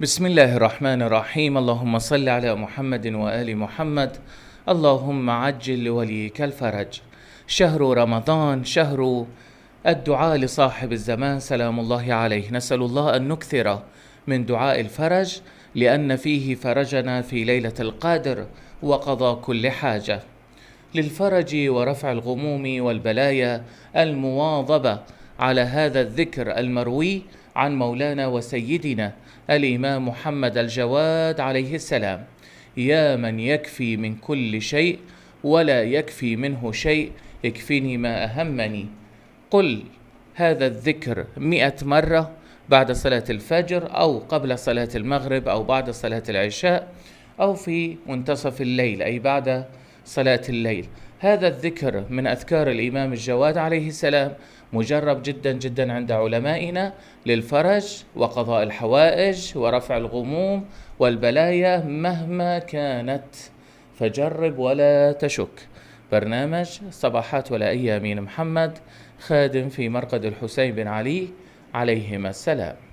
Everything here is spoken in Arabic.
بسم الله الرحمن الرحيم اللهم صل على محمد وآل محمد اللهم عجل لوليك الفرج شهر رمضان شهر الدعاء لصاحب الزمان سلام الله عليه نسأل الله أن نكثر من دعاء الفرج لأن فيه فرجنا في ليلة القادر وقضى كل حاجة للفرج ورفع الغموم والبلايا المواظبة على هذا الذكر المروي عن مولانا وسيدنا الامام محمد الجواد عليه السلام يا من يكفي من كل شيء ولا يكفي منه شيء اكفني ما اهمني قل هذا الذكر مئة مرة بعد صلاة الفجر أو قبل صلاة المغرب أو بعد صلاة العشاء أو في منتصف الليل أي بعد صلاة الليل هذا الذكر من أذكار الإمام الجواد عليه السلام مجرب جدا جدا عند علمائنا للفرج وقضاء الحوائج ورفع الغموم والبلايا مهما كانت فجرب ولا تشك برنامج صباحات ولا أمين محمد خادم في مرقد الحسين بن علي عليهما السلام